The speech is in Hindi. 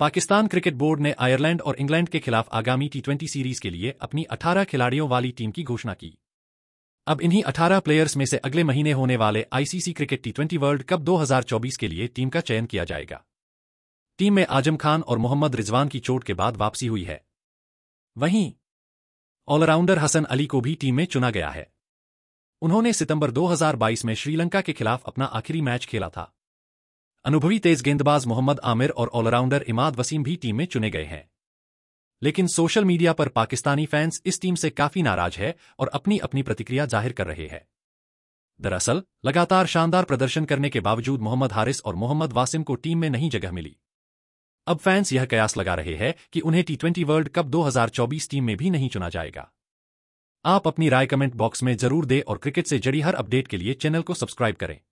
पाकिस्तान क्रिकेट बोर्ड ने आयरलैंड और इंग्लैंड के खिलाफ आगामी टी सीरीज के लिए अपनी 18 खिलाड़ियों वाली टीम की घोषणा की अब इन्हीं 18 प्लेयर्स में से अगले महीने होने वाले ICC cricket T world cup 2024 के लिए टीम का चयन किया जाएगा टीम में आजम खान और मोहम्मद रिजवान की चोट के बाद वापसी हुई है वहीं ऑलराउंडर हसन अली को भी टीम में चुना गया है उन्होंने सितंबर 2022 में श्रीलंका के खिलाफ अपना आखिरी मैच खेला था अनुभवी तेज गेंदबाज मोहम्मद आमिर और ऑलराउंडर इमाद वसीम भी टीम में चुने गए हैं लेकिन सोशल मीडिया पर पाकिस्तानी फैंस इस टीम से काफी नाराज है और अपनी अपनी प्रतिक्रिया जाहिर कर रहे हैं दरअसल लगातार शानदार प्रदर्शन करने के बावजूद मोहम्मद हारिस और मोहम्मद वासिम को टीम में नहीं जगह मिली अब फैंस यह कयास लगा रहे हैं कि उन्हें T twenty world cup 2024 team में भी नहीं चुना जाएगा आप अपनी राय कमेंट बॉक्स में जरूर दें और क्रिकेट से जड़ी हर अपडेट के लिए चैनल को सब्सक्राइब करें